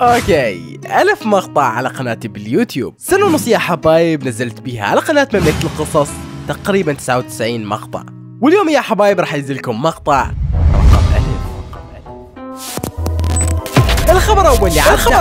اوكي الف مقطع على قناتي باليوتيوب سنة ونص يا حبايب نزلت بيها على قناة مملكة القصص تقريبا 99 مقطع واليوم يا حبايب راح انزل لكم مقطع رقم ألف الخبر اول اللي عدنا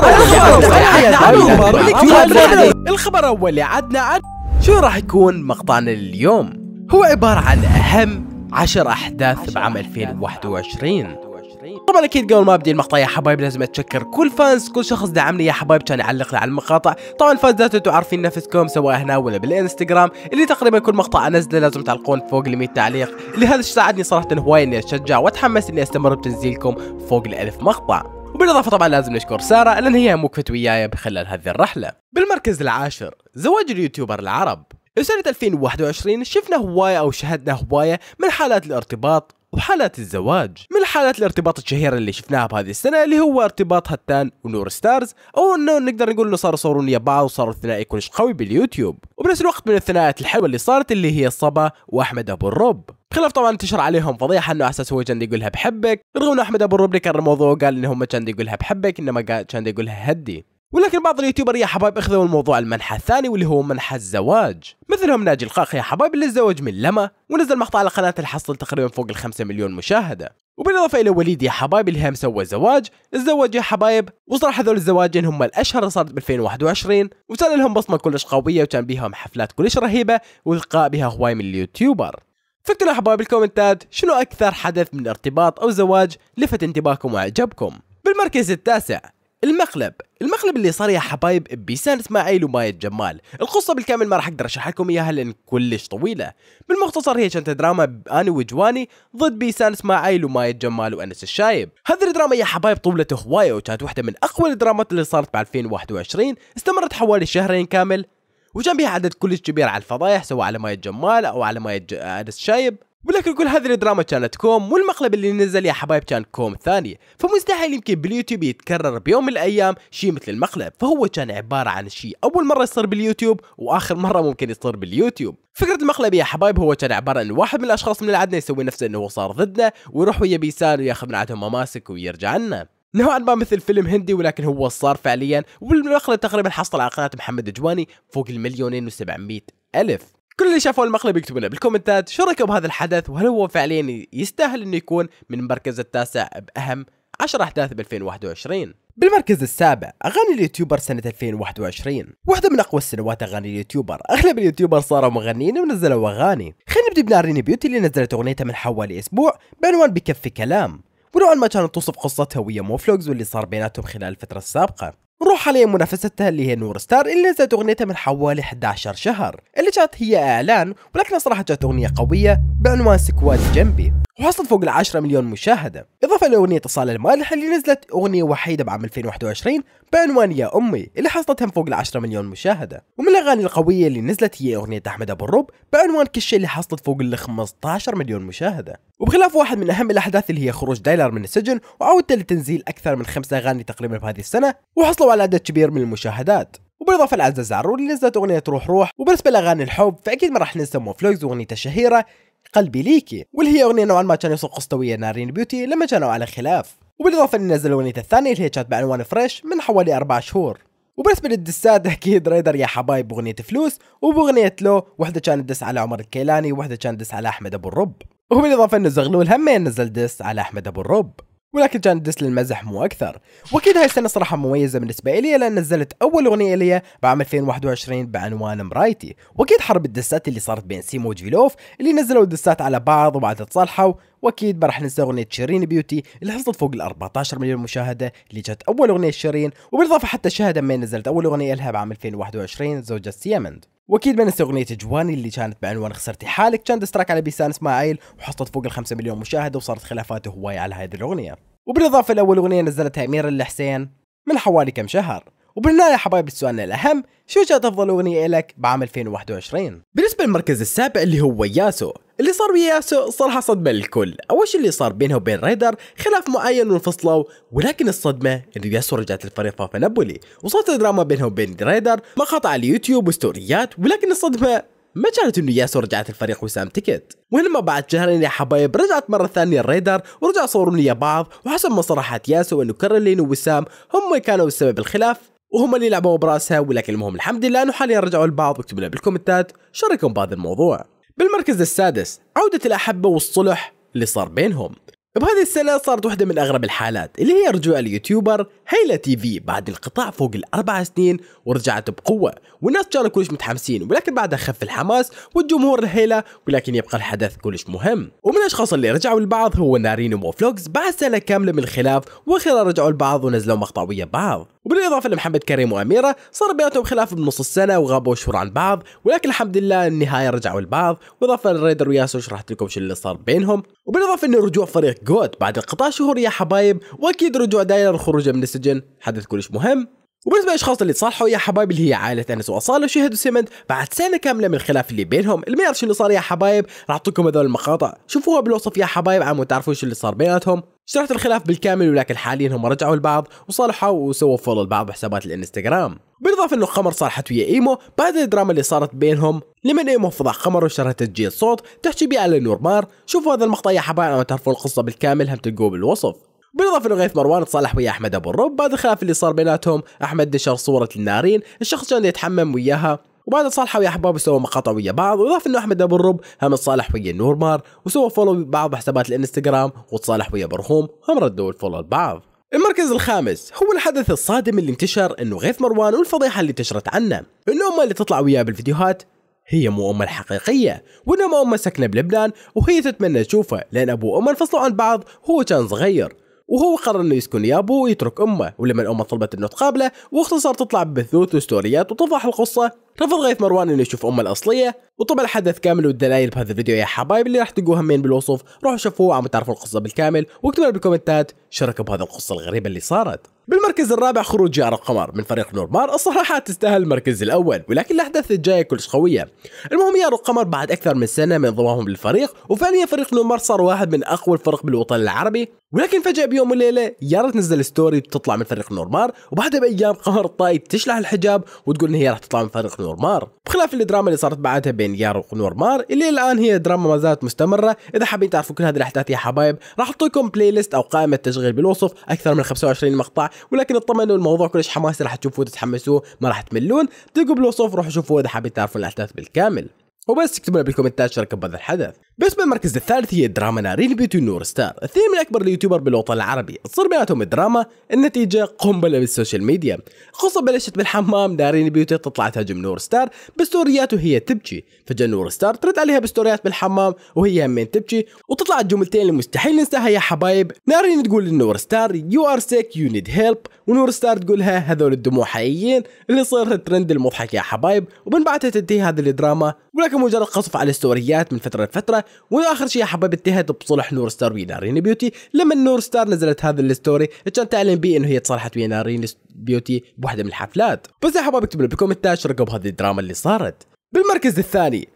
الخبر اول اللي عدنا عن شو راح يكون مقطعنا لليوم هو عبارة عن اهم 10 احداث بعام 2021 20 طبعا اكيد قبل ما ابدي المقطع يا حبايب لازم اتشكر كل فانز كل شخص دعمني يا حبايب كان يعلق لي على المقاطع طبعا الفانز انتم عارفين نفسكم سواء هنا ولا بالانستغرام اللي تقريبا كل مقطع انزله لازم تعلقون فوق ال 100 تعليق اللي هذا ساعدني صراحه هواي اني اتشجع واتحمس اني استمر بتنزيلكم فوق ال مقطع وبالإضافة طبعا لازم نشكر سارة لأن هي موقفت وياي خلال هذه الرحلة بالمركز العاشر زواج اليوتيوبر العرب سنة 2021 شفنا هواية أو شهدنا هواية من حالات الارتباط وحالات الزواج من حالات الارتباط الشهيرة اللي شفناها بهذه السنة اللي هو ارتباط هتان ونور ستارز أو أنه نقدر نقول أنه صاروا يصورون ويا بعض وصاروا الثنائي كلش قوي باليوتيوب وبنفس الوقت من الثنائيات الحلوة اللي صارت اللي هي صبا وأحمد أبو الرب بخلاف طبعا انتشر عليهم فضيحه انه اساس هو كان يقولها بحبك رغم انه احمد ابو الربلي كان الموضوع قال هم كان يقولها بحبك انما كان يقولها هدي ولكن بعض اليوتيوبر يا حبايب اخذوا الموضوع المنحى الثاني واللي هو منحى الزواج مثلهم ناجي القاخ يا حبايب اللي تزوج من لما ونزل مقطع على قناته الحصل تقريبا فوق الخمسة مليون مشاهدة وبالاضافه الى وليد يا حبايب اللي هم سوى زواج تزوج يا حبايب وصراحه هذول الزواجين هم الاشهر اللي صارت ب 2021 وصار لهم بصمه كلش قويه وكان بيهم حفلات كلش رهيبه والقاء بها هواي من اليوتيوبر فاكتبوا يا حبايب الكومنتات شنو اكثر حدث من ارتباط او زواج لفت انتباهكم واعجبكم بالمركز التاسع المقلب المقلب اللي صار يا حبايب بيسان اسماعيل وماية جمال القصة بالكامل ما راح اقدر اشرح لكم اياها لان كلش طويلة بالمختصر هي كانت دراما باني وجواني ضد بيسان اسماعيل وماية جمال وانس الشايب هذه الدراما يا حبايب طولة هواية وكانت واحدة من اقوى الدرامات اللي صارت ب 2021 استمرت حوالي شهرين كامل وجنبها عدد كلش كبير على الفضايح سواء على ماية جمال او على ماية ج... انس الشايب ولكن كل هذه الدراما كوم والمقلب اللي نزل يا حبايب كان كوم ثاني فمستحيل يمكن باليوتيوب يتكرر بيوم من الايام شيء مثل المقلب فهو كان عباره عن شيء اول مره يصير باليوتيوب واخر مره ممكن يصير باليوتيوب فكرة المقلب يا حبايب هو كان عبارة عن واحد من الأشخاص من العدنا يسوي نفسه أنه صار ضدنا ويروح ويا بيسان وياخذ من عندهم مماسك ويرجع لنا نوعا ما مثل فيلم هندي ولكن هو صار فعليا والمقلب تقريبا حصل على قناة محمد جواني فوق المليونين و700 ألف كل اللي شافوا المقلب يكتبوا لنا بالكومنتات شو رايكم بهذا الحدث وهل هو فعليا يستاهل انه يكون من المركز التاسع باهم 10 احداث ب 2021 بالمركز السابع اغاني اليوتيوبر سنه 2021 واحده من اقوى السنوات اغاني اليوتيوبر اغلب اليوتيوبر صاروا مغنيين ونزلوا اغاني خلينا نبدا بنارين بيوتي اللي نزلت اغنيتها من حوالي اسبوع بعنوان بكفي كلام ونوعا ما كانت توصف قصتها ويا موفلوجز واللي صار بيناتهم خلال الفترة السابقة نروح على منافستها اللي هي نور ستار اللي نزلت اغنيتها من حوالي 11 شهر اللي جات هي اعلان ولكن صراحه جات اغنيه قويه بعنوان سكواد جنبي وحصلت فوق ال 10 مليون مشاهدة إضافة لأغنية الصالة المالحة اللي نزلت أغنية وحيدة بعام 2021 بعنوان يا أمي اللي حصلت هم فوق ال 10 مليون مشاهدة ومن الأغاني القوية اللي نزلت هي أغنية أحمد أبو الرب بعنوان كشي اللي حصلت فوق ال 15 مليون مشاهدة وبخلاف واحد من أهم الأحداث اللي هي خروج دايلر من السجن وعودته لتنزيل أكثر من خمسة أغاني تقريبا في هذه السنة وحصلوا على عدد كبير من المشاهدات وبالاضافه لعزة زعرور اللي نزلت اغنيه روح روح وبالنسبه لاغاني الحب فاكيد ما راح ننسى فلوكس واغنيته الشهيره قلبي ليكي واللي هي اغنيه نوعا ما كان يوصل قسطويه نارين بيوتي لما كانوا على خلاف وبالاضافه اللي نزل اغنيته الثانيه اللي هي كانت بعنوان فريش من حوالي اربع شهور وبالنسبه للدسات اكيد ريدر يا حبايب باغنيه فلوس وباغنيه لو وحده كانت دس على عمر الكيلاني وحده كانت دس على احمد ابو الرب وبالاضافه انه زغلول همين نزل دس على احمد ابو الرب ولكن كان دس للمزح مو اكثر واكيد هاي السنه صراحه مميزه بالنسبه لي لان نزلت اول اغنيه لي بعام 2021 بعنوان مرايتي واكيد حرب الدسات اللي صارت بين سيمو وجفيلوف اللي نزلوا الدسات على بعض وبعد تصالحوا واكيد ما راح ننسى اغنيه شيرين بيوتي اللي حصلت فوق ال 14 مليون مشاهده اللي جت اول اغنيه شيرين وبالاضافه حتى شاهد من نزلت اول اغنيه لها بعام 2021 زوجة سيمند واكيد ما ننسى اغنيه جواني اللي كانت بعنوان خسرتي حالك كان دستراك على بيسان اسماعيل وحصلت فوق ال 5 مليون مشاهده وصارت خلافات هوايه على هذه الاغنيه وبالاضافه لاول اغنيه نزلتها امير الحسين من حوالي كم شهر وبالله يا حبايبي سؤالنا الأهم شو جات أفضل أغنية لك بعام 2021 بالنسبة للمركز السابع اللي هو ياسو اللي صار ويا ياسو صراحة صدمة للكل أول شيء اللي صار بينها وبين ريدر خلاف معين وانفصلوا ولكن الصدمة إنه ياسو رجعت الفريق فافا نابولي وصارت دراما بينها وبين ريدر مقاطع على اليوتيوب وستوريات ولكن الصدمة ما كانت انه ياسو رجعت الفريق وسام تكت وهنا بعد شهرين يا حبايب رجعت مره ثانيه الريدر ورجعوا صوروا لي بعض وحسب ما صرحت ياسو انه كارلين ووسام هم كانوا السبب الخلاف وهم اللي لعبوا براسها ولكن المهم الحمد لله انه حاليا رجعوا البعض واكتبوا لنا بالكومنتات رايكم بهذا الموضوع بالمركز السادس عودة الأحبة والصلح اللي صار بينهم بهذه السنة صارت واحدة من أغرب الحالات اللي هي رجوع اليوتيوبر هيلا تي في بعد انقطاع فوق الأربع سنين ورجعت بقوة والناس كانوا كلش متحمسين ولكن بعدها خف الحماس والجمهور لهيلا ولكن يبقى الحدث كلش مهم ومن الأشخاص اللي رجعوا لبعض هو نارين وموفلوكس بعد سنة كاملة من الخلاف وأخيرا رجعوا لبعض ونزلوا مقطع ويا بعض وبالاضافه لمحمد كريم واميره صار بيناتهم خلاف بنص السنه وغابوا شهور عن بعض ولكن الحمد لله النهايه رجعوا لبعض واضافه للريدر وياسو شرحت لكم شو اللي صار بينهم وبالاضافه انه رجوع فريق جود بعد انقطاع شهور يا حبايب واكيد رجوع داير خروجه من السجن حدث كلش مهم وبالنسبه للاشخاص اللي تصالحوا يا حبايب اللي هي عائله انس واصاله شهد وسيمنت بعد سنه كامله من الخلاف اللي بينهم اللي ما يعرف شو اللي صار يا حبايب راح اعطيكم هذول المقاطع شوفوها بالوصف يا حبايب عم تعرفوا شو اللي صار بيناتهم شرحت الخلاف بالكامل ولكن حاليا هم رجعوا لبعض وصالحوا وسووا فولو لبعض بحسابات الانستغرام بالاضافه انه قمر صالحت ويا ايمو بعد الدراما اللي صارت بينهم لمن ايمو فضح قمر وشرحت تسجيل صوت تحكي بيه على نور مار شوفوا هذا المقطع يا حبايب عم تعرفوا القصه بالكامل هم تلقوه بالوصف بالاضافه لغيث مروان تصالح ويا احمد ابو الرب بعد الخلاف اللي صار بيناتهم احمد نشر صوره النارين الشخص كان يتحمم وياها وبعد صالحه ويا احباب وسووا مقاطع ويا بعض واضاف انه احمد ابو الرب هم تصالح ويا نورمار وسووا فولو بعض حسابات الانستغرام وتصالح ويا برهوم هم ردوا الفولو لبعض المركز الخامس هو الحدث الصادم اللي انتشر انه غيث مروان والفضيحه اللي انتشرت عنه انه امه اللي تطلع وياه بالفيديوهات هي مو امه الحقيقيه وانما امه ساكنه بلبنان وهي تتمنى تشوفه لان ابو امه انفصلوا عن بعض وهو كان صغير وهو قرر انه يسكن يابو ويترك امه ولما الام طلبت انه تقابله واخته صار تطلع ببثوث وستوريات وتفضح القصه رفض غيث مروان انه يشوف امه الاصليه وطبعا الحدث كامل والدلائل بهذا الفيديو يا حبايب اللي راح تلقوه همين بالوصف روحوا شوفوه عم تعرفوا القصه بالكامل واكتبوا بالكومنتات شاركوا بهذه القصه الغريبه اللي صارت بالمركز الرابع خروج جار القمر من فريق نورمار الصراحة تستاهل المركز الأول ولكن الأحداث الجاية كلش قوية المهم جار القمر بعد أكثر من سنة من انضمامهم للفريق وفعليا فريق نورمار صار واحد من أقوى الفرق بالوطن العربي ولكن فجأة بيوم وليلة يارا تنزل ستوري بتطلع من فريق نورمار وبعدها بأيام قمر الطاي تشلح الحجاب وتقول إن هي راح تطلع من فريق نورمار بخلاف الدراما اللي صارت بعدها بين يارا ونورمار اللي الآن هي دراما ما زالت مستمرة إذا حابين تعرفوا كل هذه الأحداث يا حبايب راح أحط لكم بلاي ليست أو قائمة تشغيل بالوصف أكثر من 25 مقطع ولكن اطمنوا الموضوع كلش حماسي راح تشوفوه تتحمسوه ما راح تملون دقوا بالوصف روحوا شوفوا إذا حابين تعرفوا الأحداث بالكامل وبس لنا بالكومنتات شو رايكم بهذا الحدث بس بالمركز الثالث هي دراما نارين بيوتي نور ستار الثاني من اكبر اليوتيوبر بالوطن العربي صار بيناتهم دراما النتيجه قنبله بالسوشيال ميديا خصوصا بلشت بالحمام نارين بيوتي تطلع تهاجم نور ستار بستوريات وهي تبكي فجاء نور ستار ترد عليها بستوريات بالحمام وهي همين تبكي وتطلع الجملتين اللي مستحيل ننساها يا حبايب نارين تقول لنور ستار يو ار سيك يو نيد هيلب ونور ستار تقول لها هذول الدموع حقيقيين اللي صار الترند المضحك يا حبايب وبنبعتها تنتهي هذه الدراما ولكن مجرد قصف على الستوريات من فتره لفتره واخر شيء حبب اتهت بصلح نور ستار ويا نارين بيوتي لما نور ستار نزلت هذا الستوري كان تعلن بي انه هي تصالحت ويا نارين بيوتي بوحده من الحفلات بس يا حبايب اكتبوا بالكومنتات شو رقم هذه الدراما اللي صارت بالمركز الثاني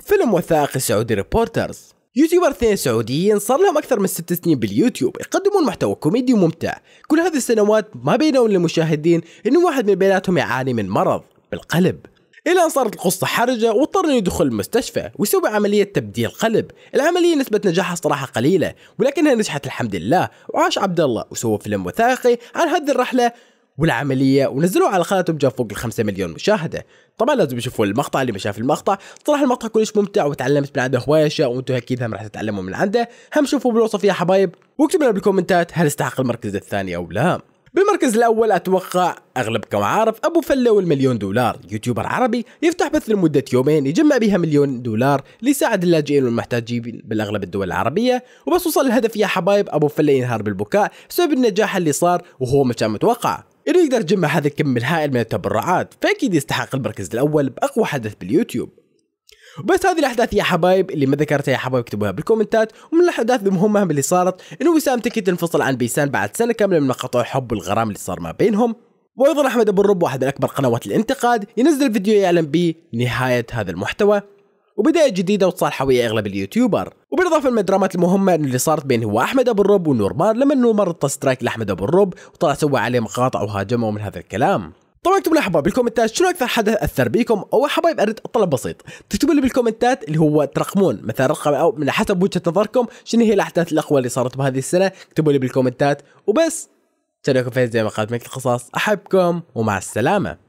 فيلم وثائقي سعودي ريبورترز يوتيوبر اثنين سعوديين صار لهم أكثر من ست سنين باليوتيوب يقدمون محتوى كوميدي وممتع كل هذه السنوات ما بينوا للمشاهدين أن واحد من بيناتهم يعاني من مرض بالقلب الى ان صارت القصه حرجه واضطر انه يدخل المستشفى ويسوي عمليه تبديل قلب العمليه نسبه نجاحها صراحه قليله ولكنها نجحت الحمد لله وعاش عبد الله وسوى فيلم وثائقي عن هذه الرحله والعملية ونزلوه على قناتهم جاب فوق ال مليون مشاهدة طبعا لازم يشوفوا المقطع اللي ما شاف المقطع صراحة المقطع كلش ممتع وتعلمت من عنده هواية اشياء وانتم اكيد هم راح تتعلموا من عنده هم شوفوا بالوصف يا حبايب واكتبوا لنا بالكومنتات هل استحق المركز الثاني او لا بالمركز الأول أتوقع أغلبكم عارف أبو فلة المليون دولار يوتيوبر عربي يفتح بث لمدة يومين يجمع بها مليون دولار ليساعد اللاجئين والمحتاجين بالأغلب الدول العربية وبس وصل الهدف يا حبايب أبو فلة ينهار بالبكاء بسبب النجاح اللي صار وهو ما كان متوقع إنه يقدر يجمع هذا الكم الهائل من التبرعات فأكيد يستحق المركز الأول بأقوى حدث باليوتيوب بس هذه الاحداث يا حبايب اللي ما ذكرتها يا حبايب اكتبوها بالكومنتات ومن الاحداث المهمه اللي صارت انه وسام تكي تنفصل عن بيسان بعد سنه كامله من مقاطع الحب والغرام اللي صار ما بينهم وايضا احمد ابو الرب واحد من اكبر قنوات الانتقاد ينزل فيديو يعلن بنهايه هذا المحتوى وبداية جديدة ويا أغلب اليوتيوبر وبالإضافة الدرامات المهمة اللي صارت بين هو أحمد أبو الرب ونورمان لما نورمان سترايك لأحمد أبو الرب وطلع سوى عليه مقاطع وهاجمه من هذا الكلام طبعا اكتبوا لي حبايب بالكومنتات شنو اكثر حدث اثر بيكم او حبايب اريد طلب بسيط تكتبوا لي بالكومنتات اللي هو ترقمون مثلا رقم او من حسب وجهه نظركم شنو هي الاحداث الاقوى اللي صارت بهذه السنه اكتبوا لي بالكومنتات وبس لكم فيديو زي ما قالت القصص احبكم ومع السلامه